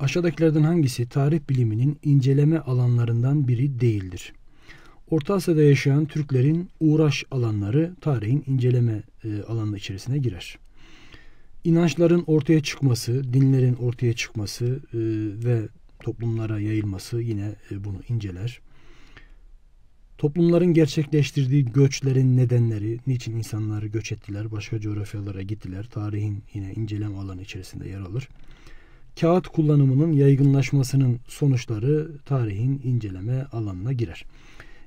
Aşağıdakilerden hangisi tarih biliminin inceleme alanlarından biri değildir? Orta Asya'da yaşayan Türklerin uğraş alanları tarihin inceleme e, alanı içerisine girer. İnançların ortaya çıkması, dinlerin ortaya çıkması e, ve toplumlara yayılması yine e, bunu inceler. Toplumların gerçekleştirdiği göçlerin nedenleri, niçin insanlar göç ettiler, başka coğrafyalara gittiler, tarihin yine inceleme alanı içerisinde yer alır kağıt kullanımının yaygınlaşmasının sonuçları tarihin inceleme alanına girer.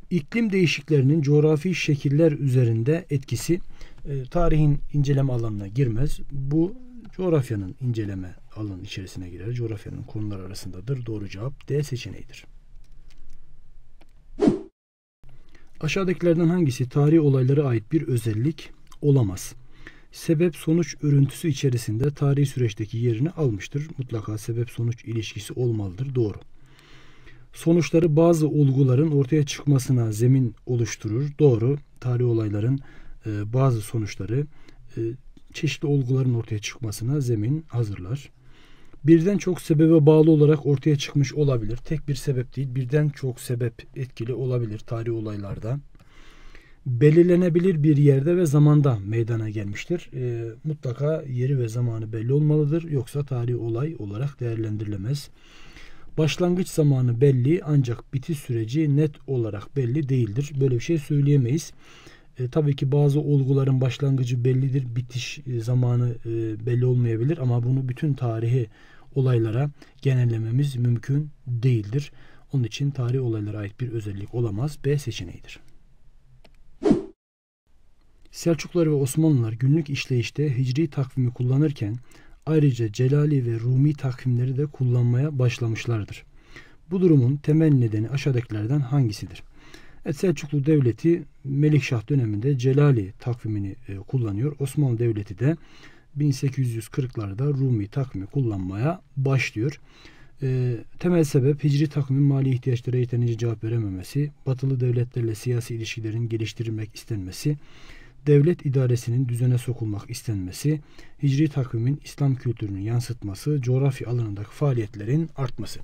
İklim değişiklerinin coğrafi şekiller üzerinde etkisi e, tarihin inceleme alanına girmez. Bu coğrafyanın inceleme alanı içerisine girer. Coğrafyanın konular arasındadır. Doğru cevap D seçeneğidir. Aşağıdakilerden hangisi tarih olaylara ait bir özellik olamaz? sebep sonuç örüntüsü içerisinde tarihi süreçteki yerini almıştır. Mutlaka sebep sonuç ilişkisi olmalıdır. Doğru. Sonuçları bazı olguların ortaya çıkmasına zemin oluşturur. Doğru. Tarihi olayların e, bazı sonuçları e, çeşitli olguların ortaya çıkmasına zemin hazırlar. Birden çok sebebe bağlı olarak ortaya çıkmış olabilir. Tek bir sebep değil, birden çok sebep etkili olabilir tarihi olaylarda belirlenebilir bir yerde ve zamanda meydana gelmiştir. E, mutlaka yeri ve zamanı belli olmalıdır. Yoksa tarihi olay olarak değerlendirilemez. Başlangıç zamanı belli ancak bitiş süreci net olarak belli değildir. Böyle bir şey söyleyemeyiz. E, tabii ki bazı olguların başlangıcı bellidir, bitiş e, zamanı e, belli olmayabilir ama bunu bütün tarihi olaylara genellememiz mümkün değildir. Onun için tarih olaylara ait bir özellik olamaz. B seçeneğidir. Selçuklular ve Osmanlılar günlük işleyişte hicri takvimi kullanırken ayrıca Celali ve Rumi takvimleri de kullanmaya başlamışlardır. Bu durumun temel nedeni aşağıdakilerden hangisidir? Evet, Selçuklu Devleti Melikşah döneminde Celali takvimini e, kullanıyor. Osmanlı Devleti de 1840'larda Rumi takvimi kullanmaya başlıyor. E, temel sebep hicri takvimin mali ihtiyaçlara yeterince cevap verememesi, batılı devletlerle siyasi ilişkilerin geliştirilmek istenmesi, devlet idaresinin düzene sokulmak istenmesi, hicri takvimin İslam kültürünü yansıtması, coğrafi alanındaki faaliyetlerin artması.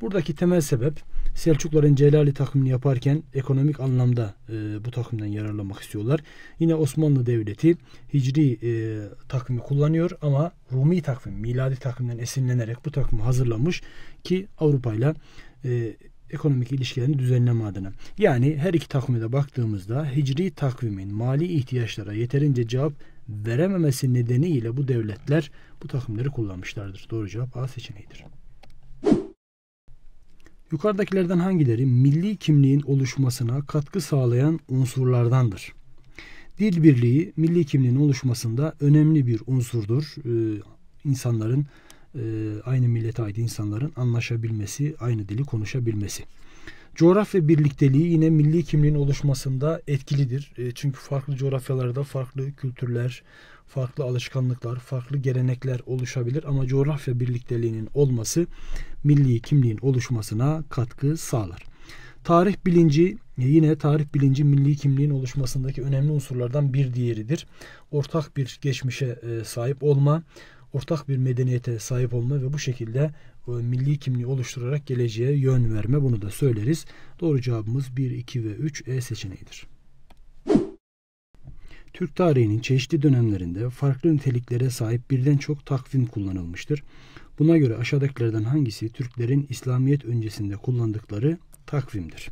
Buradaki temel sebep Selçukların Celali takvimini yaparken ekonomik anlamda e, bu takvimden yararlanmak istiyorlar. Yine Osmanlı Devleti hicri e, takvimi kullanıyor ama Rumi takvim, miladi takvimden esinlenerek bu takvimi hazırlamış ki Avrupa ile ekonomik ilişkilerini düzenleme adına. Yani her iki takvime baktığımızda hicri takvimin mali ihtiyaçlara yeterince cevap verememesi nedeniyle bu devletler bu takvimleri kullanmışlardır. Doğru cevap A seçeneğidir. Yukarıdakilerden hangileri milli kimliğin oluşmasına katkı sağlayan unsurlardandır? Dil birliği milli kimliğin oluşmasında önemli bir unsurdur. Ee, insanların e, aynı millete ait insanların anlaşabilmesi, aynı dili konuşabilmesi. Coğrafya birlikteliği yine milli kimliğin oluşmasında etkilidir. E, çünkü farklı coğrafyalarda farklı kültürler, farklı alışkanlıklar, farklı gelenekler oluşabilir ama coğrafya birlikteliğinin olması milli kimliğin oluşmasına katkı sağlar. Tarih bilinci e, yine tarih bilinci milli kimliğin oluşmasındaki önemli unsurlardan bir diğeridir. Ortak bir geçmişe sahip olma, ortak bir medeniyete sahip olma ve bu şekilde e, milli kimliği oluşturarak geleceğe yön verme bunu da söyleriz. Doğru cevabımız 1, 2 ve 3 E seçeneğidir. Türk tarihinin çeşitli dönemlerinde farklı niteliklere sahip birden çok takvim kullanılmıştır. Buna göre aşağıdakilerden hangisi Türklerin İslamiyet öncesinde kullandıkları takvimdir?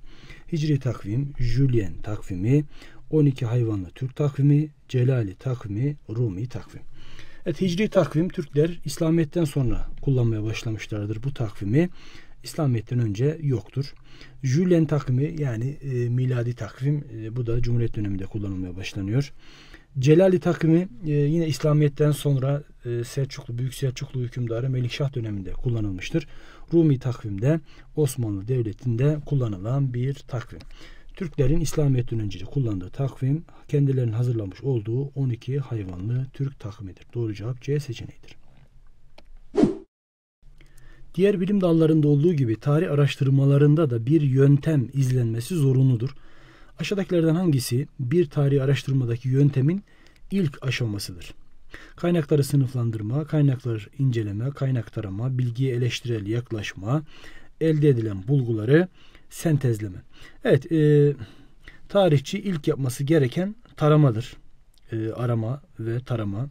Hicri takvim, Julien takvimi, 12 hayvanlı Türk takvimi, Celali takvimi, Rumi takvim. Evet hicri takvim Türkler İslamiyet'ten sonra kullanmaya başlamışlardır bu takvimi. İslamiyet'ten önce yoktur. Julian takvimi yani e, miladi takvim e, bu da Cumhuriyet döneminde kullanılmaya başlanıyor. Celali takvimi e, yine İslamiyet'ten sonra e, Selçuklu, Büyük Selçuklu hükümdarı Melikşah döneminde kullanılmıştır. Rumi takvimde Osmanlı Devleti'nde kullanılan bir takvim. Türklerin İslamiyet'ten önce kullandığı takvim kendilerinin hazırlamış olduğu 12 hayvanlı Türk takvimidir. Doğru cevap C seçeneğidir. Diğer bilim dallarında olduğu gibi tarih araştırmalarında da bir yöntem izlenmesi zorunludur. Aşağıdakilerden hangisi bir tarih araştırmadaki yöntemin ilk aşamasıdır? Kaynakları sınıflandırma, kaynakları inceleme, kaynak tarama, bilgiye eleştirel yaklaşma, elde edilen bulguları sentezleme. Evet, e, tarihçi ilk yapması gereken taramadır. E, arama ve tarama.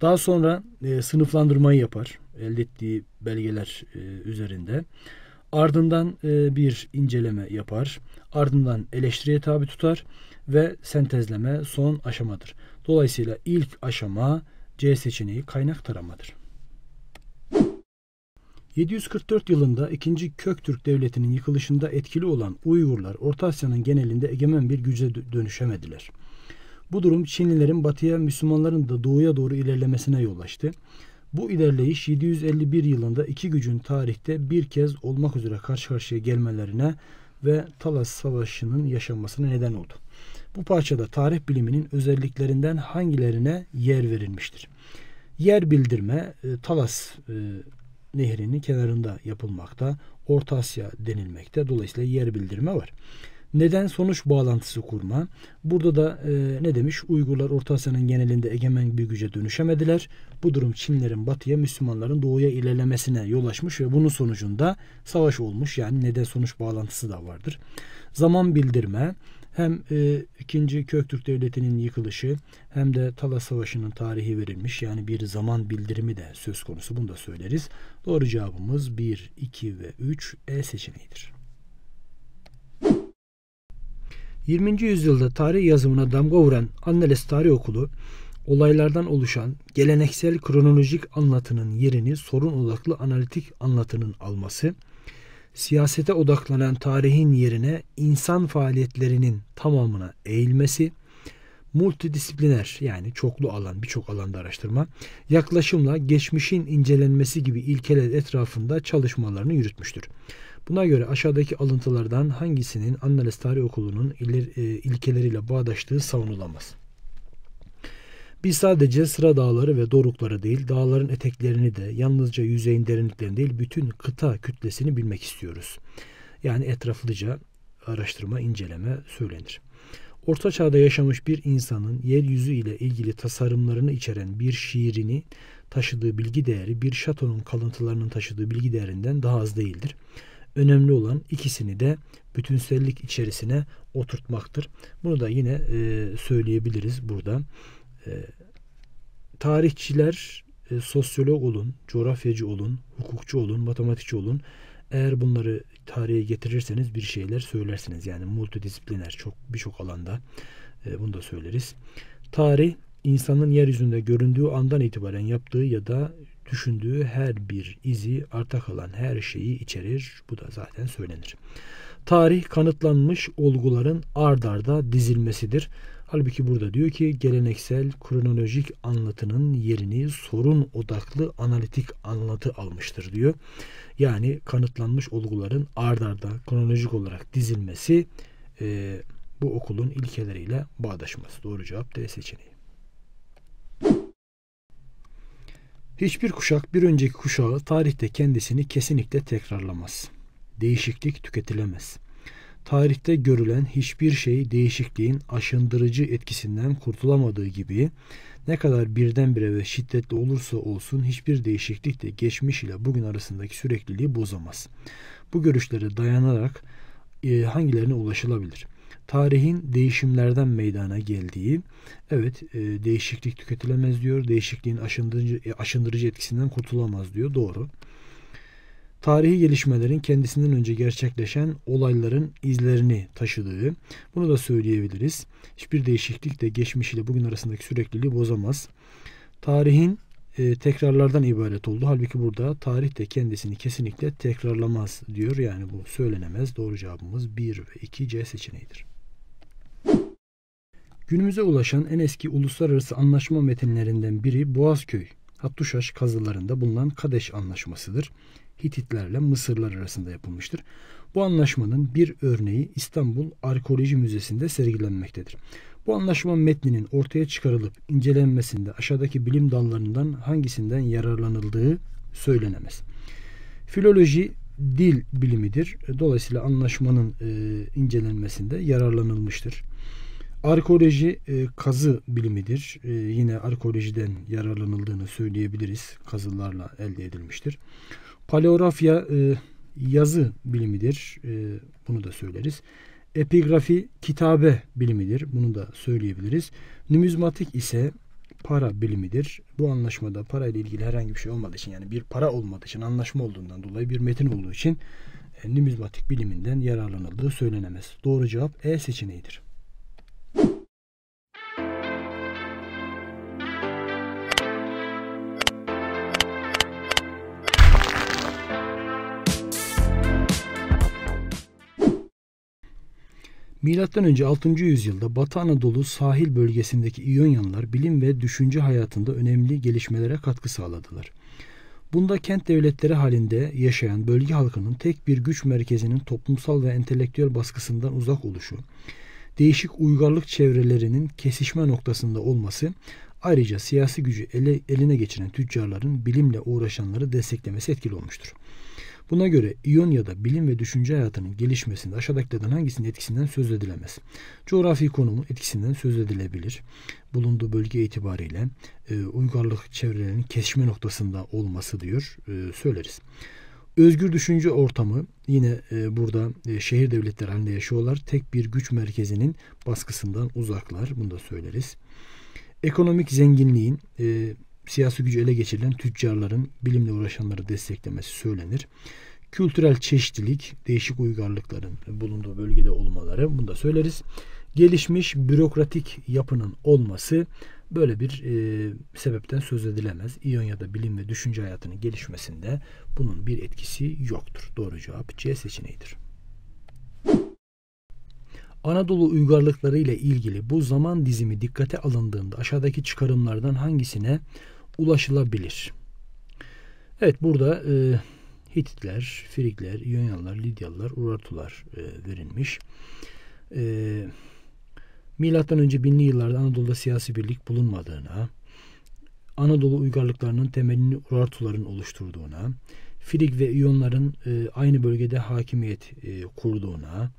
Daha sonra e, sınıflandırmayı yapar elde ettiği belgeler e, üzerinde. Ardından e, bir inceleme yapar. Ardından eleştiriye tabi tutar ve sentezleme son aşamadır. Dolayısıyla ilk aşama C seçeneği kaynak taramadır. 744 yılında 2. Köktürk Devleti'nin yıkılışında etkili olan Uygurlar Orta Asya'nın genelinde egemen bir güce dönüşemediler. Bu durum Çinlilerin batıya, Müslümanların da doğuya doğru ilerlemesine yol açtı. Bu ilerleyiş 751 yılında iki gücün tarihte bir kez olmak üzere karşı karşıya gelmelerine ve Talas Savaşı'nın yaşanmasına neden oldu. Bu parçada tarih biliminin özelliklerinden hangilerine yer verilmiştir? Yer bildirme, e, Talas e, Nehri'nin kenarında yapılmakta. Orta Asya denilmekte. Dolayısıyla yer bildirme var. Neden sonuç bağlantısı kurma? Burada da e, ne demiş? Uygurlar Orta Asya'nın genelinde egemen bir güce dönüşemediler. Bu durum Çinlerin batıya, Müslümanların doğuya ilerlemesine yol açmış ve bunun sonucunda savaş olmuş. Yani neden sonuç bağlantısı da vardır. Zaman bildirme, hem e, 2. Köktürk Devleti'nin yıkılışı hem de Talas Savaşı'nın tarihi verilmiş yani bir zaman bildirimi de söz konusu bunu da söyleriz. Doğru cevabımız 1, 2 ve 3 E seçeneğidir. 20. yüzyılda tarih yazımına damga vuran Anneles Tarih Okulu olaylardan oluşan geleneksel kronolojik anlatının yerini sorun odaklı analitik anlatının alması, siyasete odaklanan tarihin yerine insan faaliyetlerinin tamamına eğilmesi, multidisipliner yani çoklu alan birçok alanda araştırma yaklaşımla geçmişin incelenmesi gibi ilkeler etrafında çalışmalarını yürütmüştür. Buna göre aşağıdaki alıntılardan hangisinin Andanes Tarih Okulu'nun e, ilkeleriyle bağdaştığı savunulamaz. Biz sadece sıra dağları ve dorukları değil, dağların eteklerini de yalnızca yüzeyin derinliklerini değil, bütün kıta kütlesini bilmek istiyoruz. Yani etraflıca araştırma, inceleme söylenir. Orta çağda yaşamış bir insanın yeryüzü ile ilgili tasarımlarını içeren bir şiirini taşıdığı bilgi değeri bir şatonun kalıntılarının taşıdığı bilgi değerinden daha az değildir. Önemli olan ikisini de bütünsellik içerisine oturtmaktır. Bunu da yine söyleyebiliriz burada. Ee, tarihçiler e, sosyolog olun, coğrafyacı olun, hukukçu olun, matematikçi olun. Eğer bunları tarihe getirirseniz bir şeyler söylersiniz. Yani multidisipliner çok birçok alanda e, bunu da söyleriz. Tarih insanın yeryüzünde göründüğü andan itibaren yaptığı ya da düşündüğü her bir izi, arta kalan her şeyi içerir. Bu da zaten söylenir. Tarih kanıtlanmış olguların ardarda dizilmesidir. Halbuki burada diyor ki geleneksel kronolojik anlatının yerini sorun odaklı analitik anlatı almıştır diyor. Yani kanıtlanmış olguların ardarda arda kronolojik olarak dizilmesi e, bu okulun ilkeleriyle bağdaşması. Doğru cevap D seçeneği. Hiçbir kuşak bir önceki kuşağı tarihte kendisini kesinlikle tekrarlamaz. Değişiklik tüketilemez tarihte görülen hiçbir şey değişikliğin aşındırıcı etkisinden kurtulamadığı gibi ne kadar birdenbire ve şiddetli olursa olsun hiçbir değişiklik de geçmiş ile bugün arasındaki sürekliliği bozamaz. Bu görüşlere dayanarak e, hangilerine ulaşılabilir? Tarihin değişimlerden meydana geldiği, evet e, değişiklik tüketilemez diyor, değişikliğin aşındırıcı, e, aşındırıcı etkisinden kurtulamaz diyor, doğru tarihi gelişmelerin kendisinden önce gerçekleşen olayların izlerini taşıdığı. Bunu da söyleyebiliriz. Hiçbir değişiklik de geçmiş ile bugün arasındaki sürekliliği bozamaz. Tarihin e, tekrarlardan ibaret oldu. Halbuki burada tarih de kendisini kesinlikle tekrarlamaz diyor. Yani bu söylenemez. Doğru cevabımız 1 ve 2 C seçeneğidir. Günümüze ulaşan en eski uluslararası anlaşma metinlerinden biri Boğazköy Hattuşaş kazılarında bulunan Kadeş Anlaşması'dır. Hititlerle Mısırlar arasında yapılmıştır. Bu anlaşmanın bir örneği İstanbul Arkeoloji Müzesi'nde sergilenmektedir. Bu anlaşma metninin ortaya çıkarılıp incelenmesinde aşağıdaki bilim dallarından hangisinden yararlanıldığı söylenemez. Filoloji dil bilimidir. Dolayısıyla anlaşmanın e, incelenmesinde yararlanılmıştır. Arkeoloji e, kazı bilimidir. E, yine arkeolojiden yararlanıldığını söyleyebiliriz. Kazılarla elde edilmiştir. Paleografya e, yazı bilimidir. E, bunu da söyleriz. Epigrafi kitabe bilimidir. Bunu da söyleyebiliriz. Numizmatik ise para bilimidir. Bu anlaşmada para ile ilgili herhangi bir şey olmadığı için yani bir para olmadığı için anlaşma olduğundan dolayı bir metin olduğu için e, numizmatik biliminden yararlanıldığı söylenemez. Doğru cevap E seçeneğidir. önce 6. yüzyılda Batı Anadolu sahil bölgesindeki İyonyalılar bilim ve düşünce hayatında önemli gelişmelere katkı sağladılar. Bunda kent devletleri halinde yaşayan bölge halkının tek bir güç merkezinin toplumsal ve entelektüel baskısından uzak oluşu, değişik uygarlık çevrelerinin kesişme noktasında olması, ayrıca siyasi gücü ele, eline geçiren tüccarların bilimle uğraşanları desteklemesi etkili olmuştur. Buna göre İonya'da bilim ve düşünce hayatının gelişmesinde aşağıdakilerden hangisinin etkisinden söz edilemez? Coğrafi konumun etkisinden söz edilebilir. Bulunduğu bölge itibariyle e, uygarlık çevrelerinin kesişme noktasında olması diyor e, söyleriz. Özgür düşünce ortamı yine e, burada e, şehir devletleri halinde yaşıyorlar. Tek bir güç merkezinin baskısından uzaklar. Bunu da söyleriz. Ekonomik zenginliğin e, siyasi gücü ele geçirilen tüccarların bilimle uğraşanları desteklemesi söylenir. Kültürel çeşitlilik, değişik uygarlıkların bulunduğu bölgede olmaları bunu da söyleriz. Gelişmiş bürokratik yapının olması böyle bir e, sebepten söz edilemez. İonya'da bilim ve düşünce hayatının gelişmesinde bunun bir etkisi yoktur. Doğru cevap C seçeneğidir. Anadolu uygarlıkları ile ilgili bu zaman dizimi dikkate alındığında aşağıdaki çıkarımlardan hangisine ulaşılabilir. Evet burada e, Hititler, Frigler, İyonyalılar, Lidyalılar, Urartular e, verilmiş. E, Milattan önce binli yıllarda Anadolu'da siyasi birlik bulunmadığına, Anadolu uygarlıklarının temelini Urartuların oluşturduğuna, Frig ve İyonların e, aynı bölgede hakimiyet e, kurduğuna,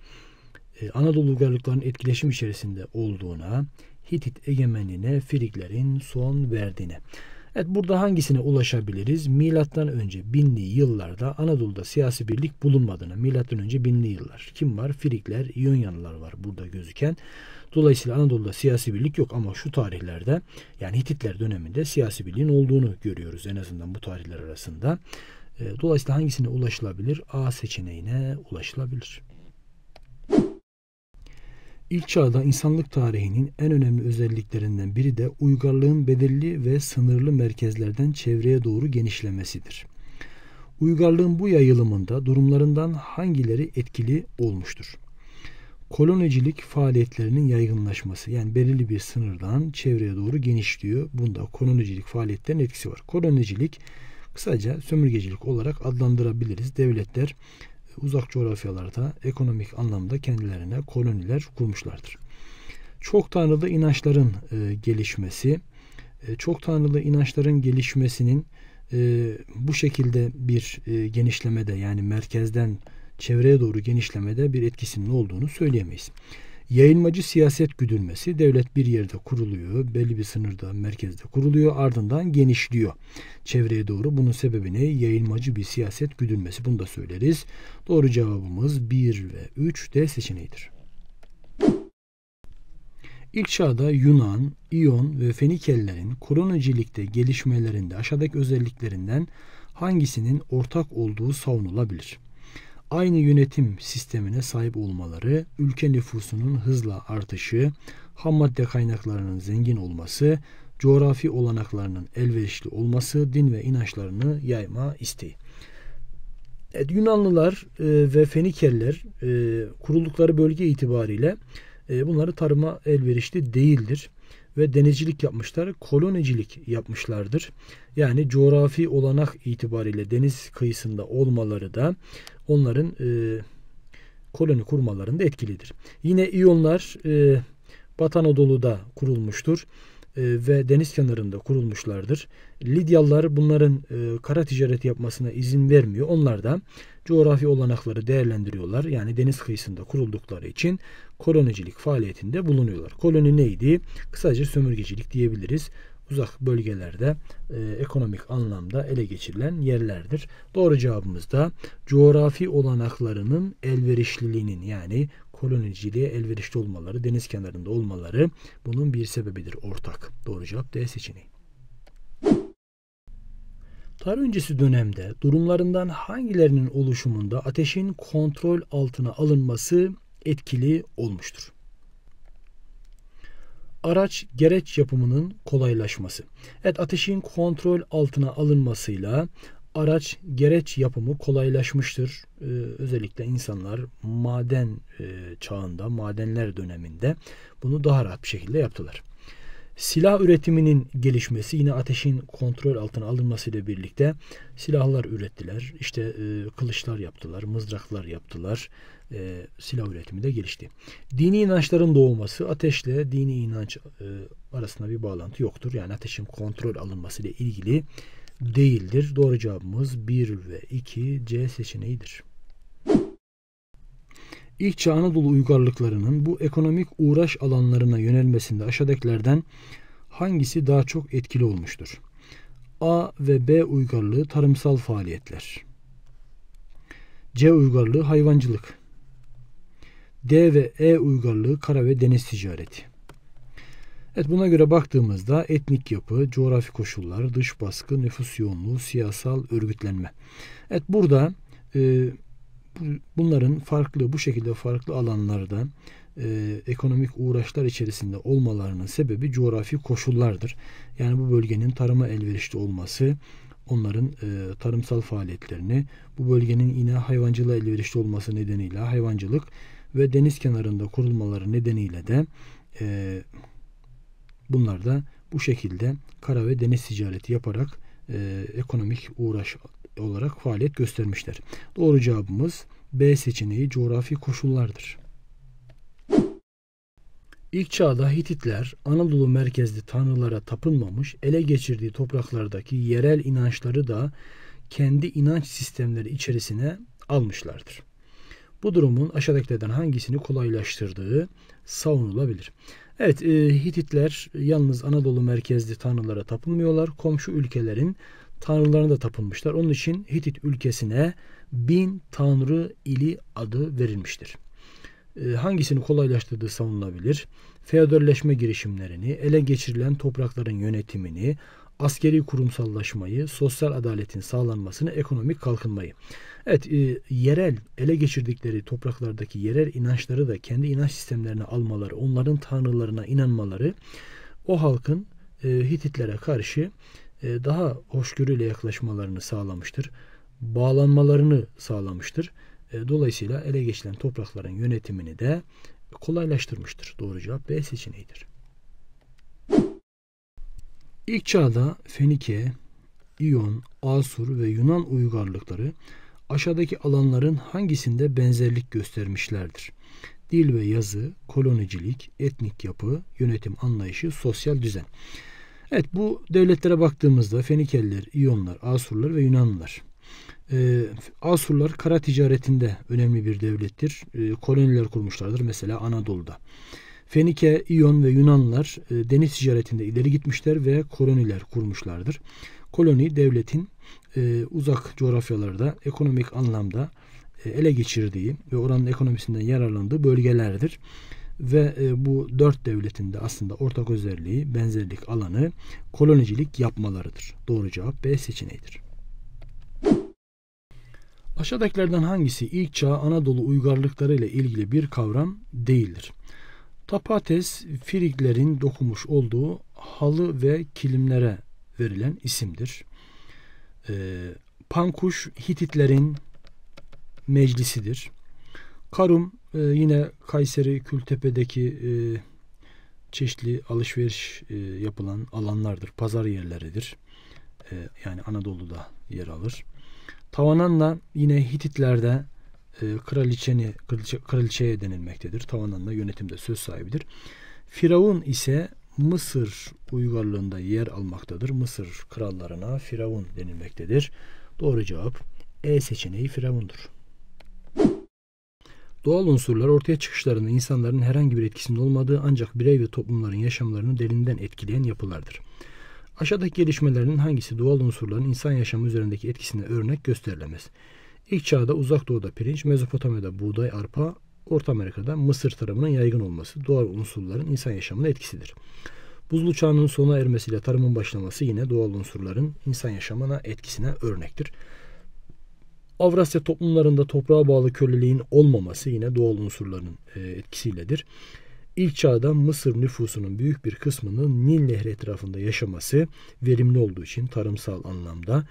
e, Anadolu uygarlıklarının etkileşim içerisinde olduğuna, Hitit egemenliğine Friglerin son verdiğine. Evet burada hangisine ulaşabiliriz? Milattan önce binli yıllarda Anadolu'da siyasi birlik bulunmadığını, milattan önce binli yıllar. Kim var? Frikler, İyonyalılar var burada gözüken. Dolayısıyla Anadolu'da siyasi birlik yok ama şu tarihlerde yani Hititler döneminde siyasi birliğin olduğunu görüyoruz en azından bu tarihler arasında. Ee, dolayısıyla hangisine ulaşılabilir? A seçeneğine ulaşılabilir. İlk çağda insanlık tarihinin en önemli özelliklerinden biri de uygarlığın belirli ve sınırlı merkezlerden çevreye doğru genişlemesidir. Uygarlığın bu yayılımında durumlarından hangileri etkili olmuştur? Kolonicilik faaliyetlerinin yaygınlaşması yani belirli bir sınırdan çevreye doğru genişliyor. Bunda kolonicilik faaliyetlerinin etkisi var. Kolonicilik kısaca sömürgecilik olarak adlandırabiliriz. Devletler uzak coğrafyalarda ekonomik anlamda kendilerine koloniler kurmuşlardır. Çok tanrılı inançların e, gelişmesi, e, çok tanrılı inançların gelişmesinin e, bu şekilde bir e, genişlemede yani merkezden çevreye doğru genişlemede bir etkisinin olduğunu söyleyemeyiz. Yayılmacı siyaset güdülmesi devlet bir yerde kuruluyor, belli bir sınırda merkezde kuruluyor, ardından genişliyor. Çevreye doğru bunun sebebini yayılmacı bir siyaset güdülmesi bunu da söyleriz. Doğru cevabımız 1 ve 3 D seçeneğidir. İlk çağda Yunan, İyon ve Fenikelilerin kronolojilikte gelişmelerinde aşağıdaki özelliklerinden hangisinin ortak olduğu savunulabilir? aynı yönetim sistemine sahip olmaları, ülke nüfusunun hızla artışı, ham madde kaynaklarının zengin olması, coğrafi olanaklarının elverişli olması, din ve inançlarını yayma isteği. Evet, Yunanlılar e, ve Fenikeller e, kuruldukları bölge itibariyle e, bunları tarıma elverişli değildir ve denizcilik yapmışlar, kolonicilik yapmışlardır. Yani coğrafi olanak itibariyle deniz kıyısında olmaları da onların e, koloni kurmalarında etkilidir. Yine iyonlar e, Batan Odolu'da kurulmuştur e, ve deniz kenarında kurulmuşlardır. Lidyalılar bunların e, kara ticaret yapmasına izin vermiyor. Onlar da coğrafi olanakları değerlendiriyorlar. Yani deniz kıyısında kuruldukları için kolonicilik faaliyetinde bulunuyorlar. Koloni neydi? Kısaca sömürgecilik diyebiliriz uzak bölgelerde e, ekonomik anlamda ele geçirilen yerlerdir. Doğru cevabımız da coğrafi olanaklarının elverişliliğinin yani koloniciliğe elverişli olmaları, deniz kenarında olmaları bunun bir sebebidir ortak. Doğru cevap D seçeneği. Tarih öncesi dönemde durumlarından hangilerinin oluşumunda ateşin kontrol altına alınması etkili olmuştur? araç gereç yapımının kolaylaşması. Evet ateşin kontrol altına alınmasıyla araç gereç yapımı kolaylaşmıştır. Ee, özellikle insanlar maden e, çağında, madenler döneminde bunu daha rahat bir şekilde yaptılar. Silah üretiminin gelişmesi yine ateşin kontrol altına alınmasıyla birlikte silahlar ürettiler. İşte e, kılıçlar yaptılar, mızraklar yaptılar. E, silah üretimi de gelişti. Dini inançların doğması ateşle dini inanç e, arasında bir bağlantı yoktur. Yani ateşin kontrol alınması ile ilgili değildir. Doğru cevabımız 1 ve 2 C seçeneğidir. İlkçe Anadolu uygarlıklarının bu ekonomik uğraş alanlarına yönelmesinde aşağıdakilerden hangisi daha çok etkili olmuştur? A ve B uygarlığı tarımsal faaliyetler. C uygarlığı hayvancılık. D ve E uygarlığı kara ve deniz ticareti. Evet buna göre baktığımızda etnik yapı, coğrafi koşullar, dış baskı, nüfus yoğunluğu, siyasal örgütlenme. Evet burada e, bunların farklı bu şekilde farklı alanlarda e, ekonomik uğraşlar içerisinde olmalarının sebebi coğrafi koşullardır. Yani bu bölgenin tarıma elverişli olması, onların e, tarımsal faaliyetlerini, bu bölgenin yine hayvancılığa elverişli olması nedeniyle hayvancılık ve deniz kenarında kurulmaları nedeniyle de e, bunlar da bu şekilde kara ve deniz ticareti yaparak e, ekonomik uğraş olarak faaliyet göstermişler. Doğru cevabımız B seçeneği coğrafi koşullardır. İlk çağda Hititler Anadolu merkezli tanrılara tapınmamış, ele geçirdiği topraklardaki yerel inançları da kendi inanç sistemleri içerisine almışlardır. Bu durumun aşağıdakilerden hangisini kolaylaştırdığı savunulabilir. Evet, e, Hititler yalnız Anadolu merkezli tanrılara tapınmıyorlar. Komşu ülkelerin tanrılarına da tapınmışlar. Onun için Hitit ülkesine bin tanrı ili adı verilmiştir. E, hangisini kolaylaştırdığı savunulabilir? Feodalleşme girişimlerini, ele geçirilen toprakların yönetimini, askeri kurumsallaşmayı, sosyal adaletin sağlanmasını, ekonomik kalkınmayı. Evet, e, yerel ele geçirdikleri topraklardaki yerel inançları da kendi inanç sistemlerine almaları, onların tanrılarına inanmaları o halkın e, Hititlere karşı e, daha hoşgörüyle yaklaşmalarını sağlamıştır. Bağlanmalarını sağlamıştır. E, dolayısıyla ele geçilen toprakların yönetimini de kolaylaştırmıştır. Doğru cevap B seçeneğidir. İlk çağda Fenike, İyon, Asur ve Yunan uygarlıkları aşağıdaki alanların hangisinde benzerlik göstermişlerdir? Dil ve yazı, kolonicilik, etnik yapı, yönetim anlayışı, sosyal düzen. Evet bu devletlere baktığımızda Fenikeller, İyonlar, Asurlar ve Yunanlılar. Ee, Asurlar kara ticaretinde önemli bir devlettir. Ee, koloniler kurmuşlardır mesela Anadolu'da. Fenike, İyon ve Yunanlılar e, deniz ticaretinde ileri gitmişler ve koloniler kurmuşlardır. Koloni devletin e, uzak coğrafyalarda ekonomik anlamda e, ele geçirdiği ve oranın ekonomisinden yararlandığı bölgelerdir ve e, bu dört devletin de aslında ortak özelliği, benzerlik alanı kolonicilik yapmalarıdır. Doğru cevap B seçeneğidir. Aşağıdakilerden hangisi ilk çağ Anadolu uygarlıkları ile ilgili bir kavram değildir? Tapates, Firiklerin dokunmuş olduğu halı ve kilimlere verilen isimdir. E, Pankuş, Hititlerin meclisidir. Karum e, yine Kayseri Kültepe'deki e, çeşitli alışveriş e, yapılan alanlardır. Pazar yerleridir. yani Anadolu'da yer alır. Tavanan da yine Hititler'de kraliçeni, kraliçe, kraliçeye denilmektedir. Tavanan da yönetimde söz sahibidir. Firavun ise Mısır uygarlığında yer almaktadır. Mısır krallarına Firavun denilmektedir. Doğru cevap E seçeneği Firavun'dur. Doğal unsurlar ortaya çıkışlarında insanların herhangi bir etkisinde olmadığı ancak birey ve toplumların yaşamlarını derinden etkileyen yapılardır. Aşağıdaki gelişmelerin hangisi doğal unsurların insan yaşamı üzerindeki etkisine örnek gösterilemez? İlk çağda uzak doğuda pirinç, Mezopotamya'da buğday, arpa, Orta Amerika'da mısır tarımının yaygın olması doğal unsurların insan yaşamına etkisidir. Buzlu çağının sona ermesiyle tarımın başlaması yine doğal unsurların insan yaşamına etkisine örnektir. Avrasya toplumlarında toprağa bağlı köleliğin olmaması yine doğal unsurların e, etkisiyledir. İlk çağda Mısır nüfusunun büyük bir kısmının Nil Nehri etrafında yaşaması verimli olduğu için tarımsal anlamda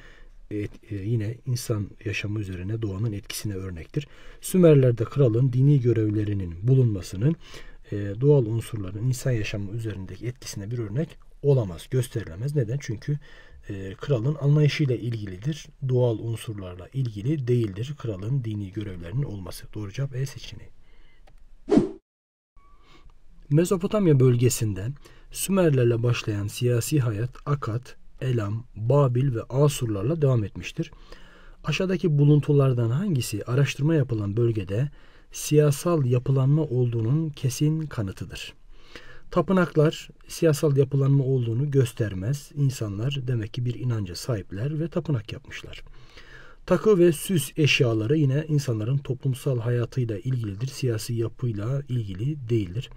e, et, e, yine insan yaşamı üzerine doğanın etkisine örnektir. Sümerler'de kralın dini görevlerinin bulunmasının doğal unsurların insan yaşamı üzerindeki etkisine bir örnek olamaz, gösterilemez. Neden? Çünkü e, kralın anlayışıyla ilgilidir. Doğal unsurlarla ilgili değildir kralın dini görevlerinin olması. Doğru cevap E seçeneği. Mezopotamya bölgesinde Sümerlerle başlayan siyasi hayat Akat, Elam, Babil ve Asurlarla devam etmiştir. Aşağıdaki buluntulardan hangisi araştırma yapılan bölgede siyasal yapılanma olduğunun kesin kanıtıdır? Tapınaklar siyasal yapılanma olduğunu göstermez. İnsanlar demek ki bir inanca sahipler ve tapınak yapmışlar. Takı ve süs eşyaları yine insanların toplumsal hayatıyla ilgilidir. Siyasi yapıyla ilgili değildir.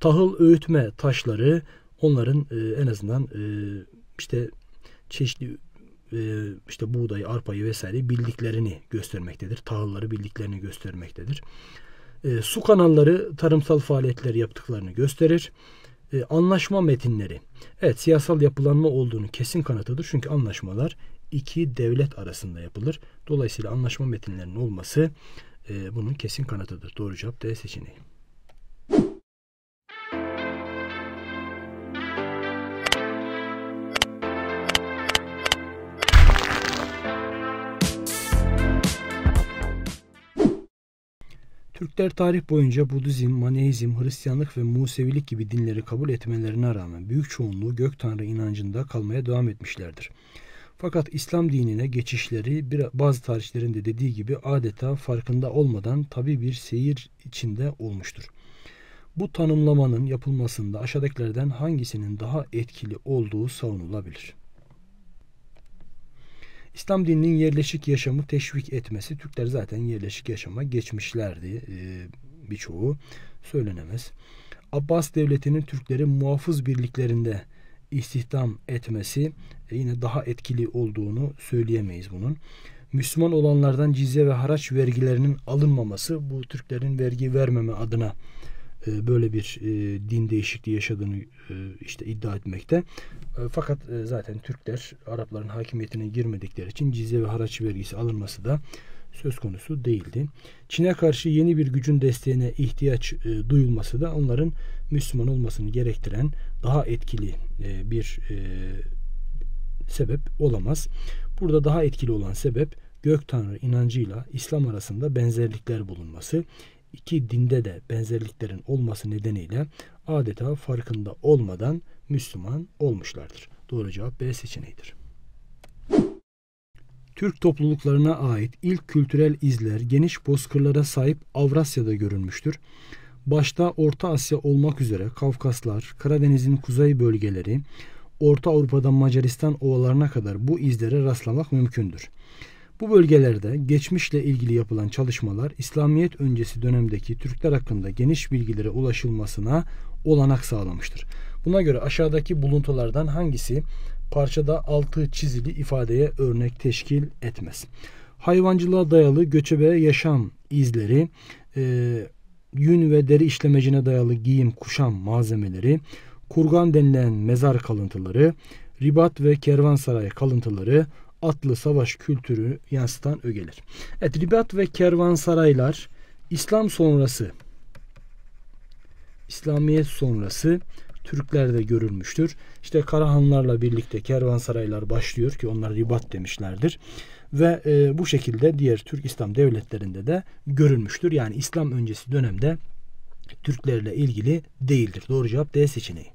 Tahıl öğütme taşları onların e, en azından e, işte çeşitli e, işte buğdayı, arpayı vesaire bildiklerini göstermektedir. Tahılları bildiklerini göstermektedir. E, su kanalları tarımsal faaliyetler yaptıklarını gösterir. E, anlaşma metinleri. Evet siyasal yapılanma olduğunu kesin kanatıdır. Çünkü anlaşmalar iki devlet arasında yapılır. Dolayısıyla anlaşma metinlerinin olması e, bunun kesin kanatıdır. Doğru cevap D seçeneği. Türkler tarih boyunca Budizm, Maneizm, Hristiyanlık ve Musevilik gibi dinleri kabul etmelerine rağmen büyük çoğunluğu gök tanrı inancında kalmaya devam etmişlerdir. Fakat İslam dinine geçişleri bazı tarihçilerin dediği gibi adeta farkında olmadan tabi bir seyir içinde olmuştur. Bu tanımlamanın yapılmasında aşağıdakilerden hangisinin daha etkili olduğu savunulabilir? İslam dininin yerleşik yaşamı teşvik etmesi, Türkler zaten yerleşik yaşama geçmişlerdi e, birçoğu söylenemez. Abbas devletinin Türkleri muhafız birliklerinde istihdam etmesi e, yine daha etkili olduğunu söyleyemeyiz bunun. Müslüman olanlardan cizye ve haraç vergilerinin alınmaması bu Türklerin vergi vermeme adına e, böyle bir e, din değişikliği yaşadığını e, işte iddia etmekte. Fakat zaten Türkler Arapların hakimiyetine girmedikleri için cizye ve haraç vergisi alınması da söz konusu değildi. Çin'e karşı yeni bir gücün desteğine ihtiyaç duyulması da onların Müslüman olmasını gerektiren daha etkili bir sebep olamaz. Burada daha etkili olan sebep gök tanrı inancıyla İslam arasında benzerlikler bulunması iki dinde de benzerliklerin olması nedeniyle adeta farkında olmadan Müslüman olmuşlardır. Doğru cevap B seçeneğidir. Türk topluluklarına ait ilk kültürel izler geniş bozkırlara sahip Avrasya'da görülmüştür. Başta Orta Asya olmak üzere Kafkaslar, Karadeniz'in kuzey bölgeleri, Orta Avrupa'dan Macaristan ovalarına kadar bu izlere rastlamak mümkündür. Bu bölgelerde geçmişle ilgili yapılan çalışmalar İslamiyet öncesi dönemdeki Türkler hakkında geniş bilgilere ulaşılmasına olanak sağlamıştır. Buna göre aşağıdaki buluntulardan hangisi parçada altı çizili ifadeye örnek teşkil etmez? Hayvancılığa dayalı göçebe yaşam izleri, e, yün ve deri işlemecine dayalı giyim kuşam malzemeleri, kurgan denilen mezar kalıntıları, ribat ve kervansaray kalıntıları, atlı savaş kültürü yansıtan ögeler. Evet ribat ve kervansaraylar İslam sonrası İslamiyet sonrası Türklerde görülmüştür. İşte Karahanlarla birlikte kervansaraylar başlıyor ki onlar ribat demişlerdir. Ve e, bu şekilde diğer Türk İslam devletlerinde de görülmüştür. Yani İslam öncesi dönemde Türklerle ilgili değildir. Doğru cevap D seçeneği.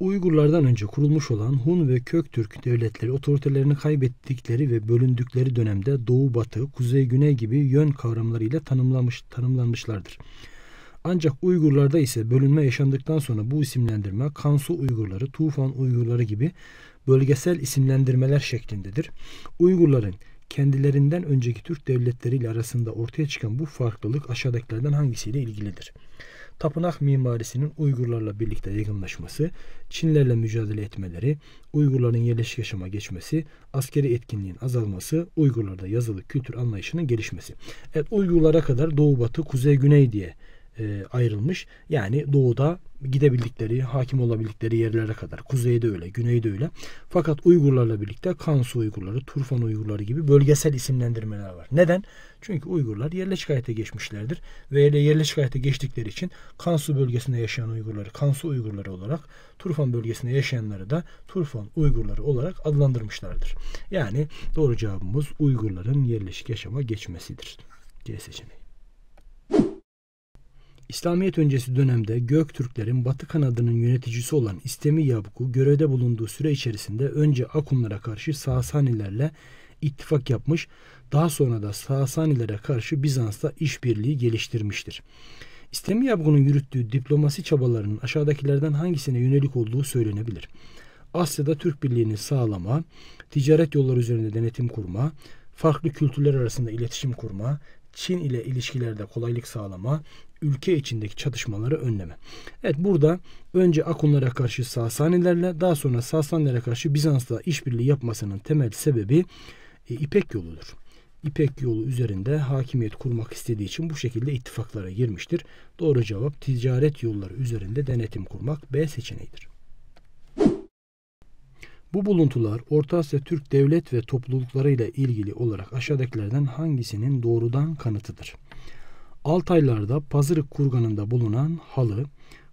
Uygurlardan önce kurulmuş olan Hun ve Köktürk devletleri otoritelerini kaybettikleri ve bölündükleri dönemde doğu batı, kuzey güney gibi yön kavramlarıyla tanımlanmış tanımlanmışlardır. Ancak Uygurlarda ise bölünme yaşandıktan sonra bu isimlendirme Kansu Uygurları, Tufan Uygurları gibi bölgesel isimlendirmeler şeklindedir. Uygurların kendilerinden önceki Türk devletleriyle arasında ortaya çıkan bu farklılık aşağıdakilerden hangisiyle ilgilidir? tapınak mimarisinin Uygurlarla birlikte yaygınlaşması, Çinlerle mücadele etmeleri, Uygurların yerleşik yaşama geçmesi, askeri etkinliğin azalması, Uygurlarda yazılı kültür anlayışının gelişmesi. Evet Uygurlara kadar doğu batı kuzey güney diye e, ayrılmış. Yani doğuda gidebildikleri, hakim olabildikleri yerlere kadar. Kuzeyde öyle, güneyde öyle. Fakat Uygurlarla birlikte Kansu Uygurları, Turfan Uygurları gibi bölgesel isimlendirmeler var. Neden? Çünkü Uygurlar yerleşik hayata geçmişlerdir. Ve yerleşik hayata geçtikleri için Kansu bölgesinde yaşayan Uygurları Kansu Uygurları olarak, Turfan bölgesinde yaşayanları da Turfan Uygurları olarak adlandırmışlardır. Yani doğru cevabımız Uygurların yerleşik yaşama geçmesidir. C seçeneği. İslamiyet öncesi dönemde Göktürklerin Batı kanadının yöneticisi olan İstemi Yabgu görevde bulunduğu süre içerisinde önce Akumlara karşı Sasanilerle ittifak yapmış, daha sonra da Sasanilere karşı Bizans'ta işbirliği geliştirmiştir. İstemi Yabgu'nun yürüttüğü diplomasi çabalarının aşağıdakilerden hangisine yönelik olduğu söylenebilir. Asya'da Türk birliğini sağlama, ticaret yolları üzerinde denetim kurma, farklı kültürler arasında iletişim kurma, Çin ile ilişkilerde kolaylık sağlama, ülke içindeki çatışmaları önleme. Evet burada önce Akunlara karşı Sasanilerle daha sonra Sasanilere karşı Bizans'la işbirliği yapmasının temel sebebi e, İpek yoludur. İpek yolu üzerinde hakimiyet kurmak istediği için bu şekilde ittifaklara girmiştir. Doğru cevap ticaret yolları üzerinde denetim kurmak B seçeneğidir. Bu buluntular Orta Asya Türk devlet ve topluluklarıyla ilgili olarak aşağıdakilerden hangisinin doğrudan kanıtıdır? Altaylar'da Pazırık Kurganı'nda bulunan halı,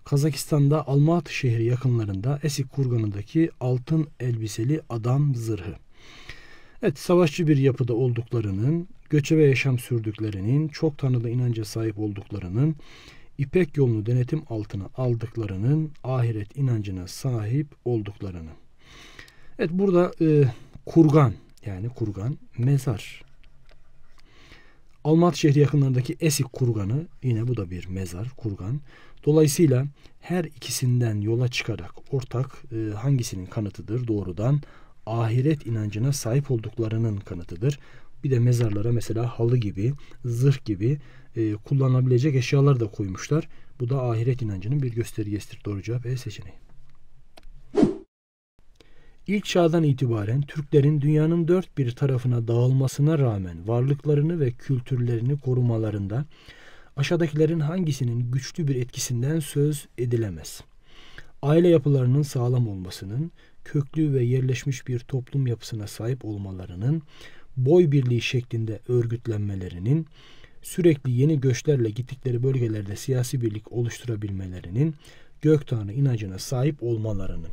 Kazakistan'da Almatı şehri yakınlarında Esik Kurganı'ndaki altın elbiseli adam zırhı. Evet, savaşçı bir yapıda olduklarının, göçebe yaşam sürdüklerinin, çok tanrılı inanca sahip olduklarının, İpek yolunu denetim altına aldıklarının, ahiret inancına sahip olduklarının. Evet burada e, kurgan yani kurgan mezar Almat şehri yakınlarındaki Esik kurganı yine bu da bir mezar kurgan. Dolayısıyla her ikisinden yola çıkarak ortak e, hangisinin kanıtıdır doğrudan ahiret inancına sahip olduklarının kanıtıdır. Bir de mezarlara mesela halı gibi, zırh gibi e, kullanabilecek eşyalar da koymuşlar. Bu da ahiret inancının bir göstergesidir. Doğru cevap E seçeneği. İlk çağdan itibaren Türklerin dünyanın dört bir tarafına dağılmasına rağmen varlıklarını ve kültürlerini korumalarında aşağıdakilerin hangisinin güçlü bir etkisinden söz edilemez. Aile yapılarının sağlam olmasının, köklü ve yerleşmiş bir toplum yapısına sahip olmalarının, boy birliği şeklinde örgütlenmelerinin, sürekli yeni göçlerle gittikleri bölgelerde siyasi birlik oluşturabilmelerinin, gök tanrı inancına sahip olmalarını,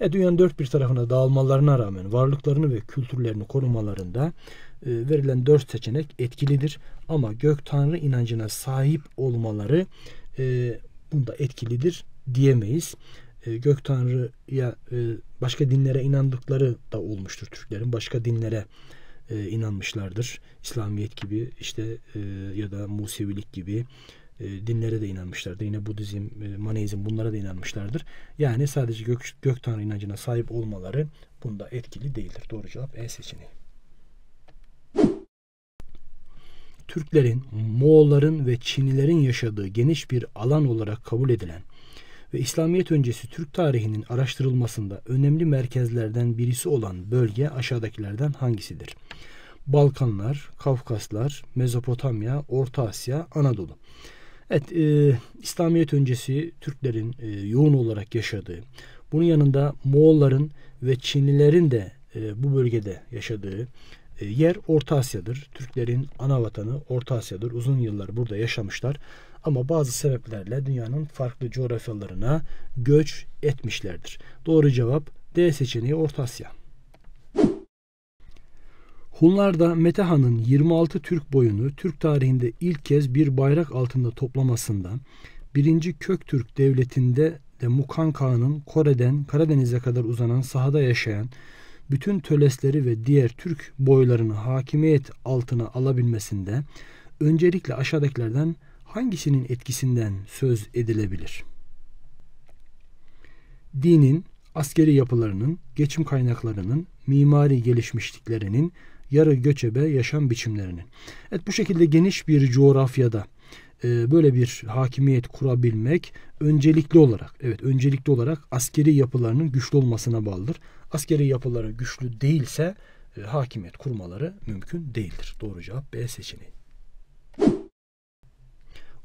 e, dünyanın dört bir tarafına dağılmalarına rağmen varlıklarını ve kültürlerini korumalarında e, verilen dört seçenek etkilidir. Ama gök tanrı inancına sahip olmaları e, bunda etkilidir diyemeyiz. E, gök tanrıya e, başka dinlere inandıkları da olmuştur Türklerin. Başka dinlere inanmışlardır. İslamiyet gibi işte ya da Musevilik gibi e, dinlere de inanmışlardır. Yine Budizm, e, Maneizm bunlara da inanmışlardır. Yani sadece gök, gök tanrı inancına sahip olmaları bunda etkili değildir. Doğru cevap E seçeneği. Türklerin, Moğolların ve Çinlilerin yaşadığı geniş bir alan olarak kabul edilen ve İslamiyet öncesi Türk tarihinin araştırılmasında önemli merkezlerden birisi olan bölge aşağıdakilerden hangisidir? Balkanlar, Kafkaslar, Mezopotamya, Orta Asya, Anadolu. Evet, e, İslamiyet öncesi Türklerin e, yoğun olarak yaşadığı, bunun yanında Moğolların ve Çinlilerin de e, bu bölgede yaşadığı e, yer Orta Asya'dır. Türklerin ana vatanı Orta Asya'dır. Uzun yıllar burada yaşamışlar ama bazı sebeplerle dünyanın farklı coğrafyalarına göç etmişlerdir. Doğru cevap D seçeneği Orta Asya. Hunlar da Metehan'ın 26 Türk boyunu Türk tarihinde ilk kez bir bayrak altında toplamasından, 1. Köktürk Devleti'nde de Mukan Kağan'ın Kore'den Karadeniz'e kadar uzanan sahada yaşayan bütün tölesleri ve diğer Türk boylarını hakimiyet altına alabilmesinde öncelikle aşağıdakilerden hangisinin etkisinden söz edilebilir? Dinin, askeri yapılarının, geçim kaynaklarının, mimari gelişmişliklerinin, yarı göçebe yaşam biçimlerini. Evet bu şekilde geniş bir coğrafyada e, böyle bir hakimiyet kurabilmek öncelikli olarak evet öncelikli olarak askeri yapılarının güçlü olmasına bağlıdır. Askeri yapıları güçlü değilse e, hakimiyet kurmaları mümkün değildir. Doğru cevap B seçeneği.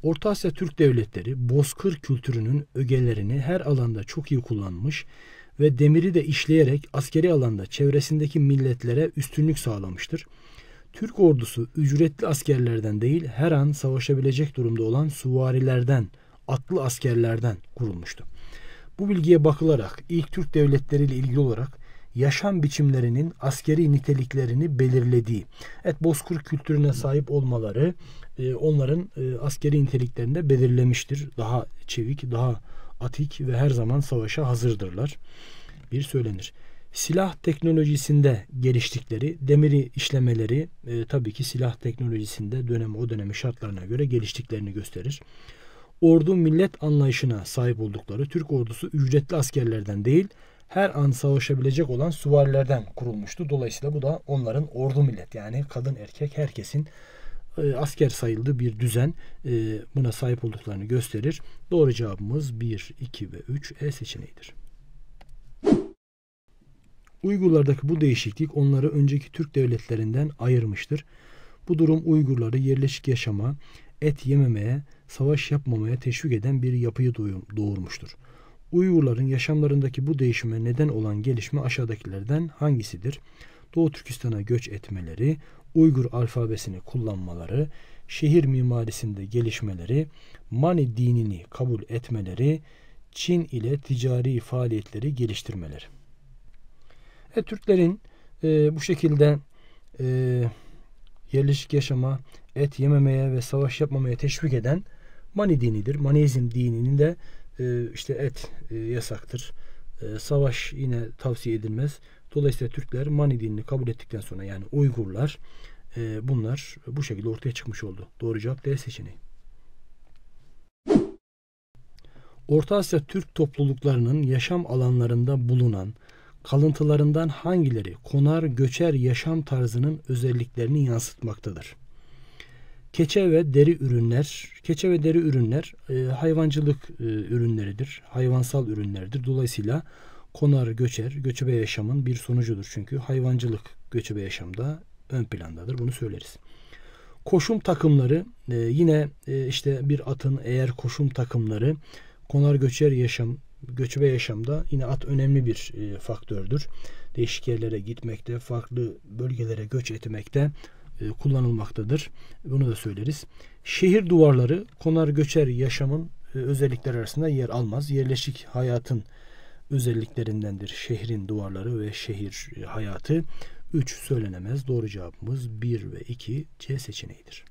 Orta Asya Türk devletleri bozkır kültürünün ögelerini her alanda çok iyi kullanmış ve demiri de işleyerek askeri alanda çevresindeki milletlere üstünlük sağlamıştır. Türk ordusu ücretli askerlerden değil her an savaşabilecek durumda olan suvarilerden, atlı askerlerden kurulmuştu. Bu bilgiye bakılarak ilk Türk devletleriyle ilgili olarak yaşam biçimlerinin askeri niteliklerini belirlediği. et Bozkır kültürüne sahip olmaları e, onların e, askeri niteliklerini de belirlemiştir. Daha çevik, daha atik ve her zaman savaşa hazırdırlar. Bir söylenir. Silah teknolojisinde geliştikleri, demiri işlemeleri e, tabii ki silah teknolojisinde dönem o dönemi şartlarına göre geliştiklerini gösterir ordu millet anlayışına sahip oldukları Türk ordusu ücretli askerlerden değil her an savaşabilecek olan süvarilerden kurulmuştu. Dolayısıyla bu da onların ordu millet yani kadın erkek herkesin e, asker sayıldığı bir düzen e, buna sahip olduklarını gösterir. Doğru cevabımız 1, 2 ve 3 E seçeneğidir. Uygurlardaki bu değişiklik onları önceki Türk devletlerinden ayırmıştır. Bu durum Uygurları yerleşik yaşama, et yememeye, savaş yapmamaya teşvik eden bir yapıyı doğurmuştur. Uygurların yaşamlarındaki bu değişime neden olan gelişme aşağıdakilerden hangisidir? Doğu Türkistan'a göç etmeleri, Uygur alfabesini kullanmaları, şehir mimarisinde gelişmeleri, Mani dinini kabul etmeleri, Çin ile ticari faaliyetleri geliştirmeleri. E, Türklerin e, bu şekilde e, yerleşik yaşama, et yememeye ve savaş yapmamaya teşvik eden Mani dinidir. Maniizm dininin de e, işte et e, yasaktır. E, savaş yine tavsiye edilmez. Dolayısıyla Türkler Mani dinini kabul ettikten sonra yani Uygurlar e, bunlar bu şekilde ortaya çıkmış oldu. Doğru cevap D seçeneği. Orta Asya Türk topluluklarının yaşam alanlarında bulunan kalıntılarından hangileri konar göçer yaşam tarzının özelliklerini yansıtmaktadır? Keçe ve deri ürünler, keçe ve deri ürünler e, hayvancılık e, ürünleridir, hayvansal ürünlerdir. Dolayısıyla konar göçer, göçebe yaşamın bir sonucudur çünkü hayvancılık göçebe yaşamda ön plandadır. Bunu söyleriz. Koşum takımları e, yine e, işte bir atın eğer koşum takımları konar göçer yaşam göçebe yaşamda yine at önemli bir e, faktördür. Değişik yerlere gitmekte, farklı bölgelere göç etmekte e, kullanılmaktadır. Bunu da söyleriz. Şehir duvarları konar göçer yaşamın e, özellikleri arasında yer almaz. Yerleşik hayatın özelliklerindendir şehrin duvarları ve şehir e, hayatı. 3 söylenemez. Doğru cevabımız 1 ve 2 C seçeneğidir.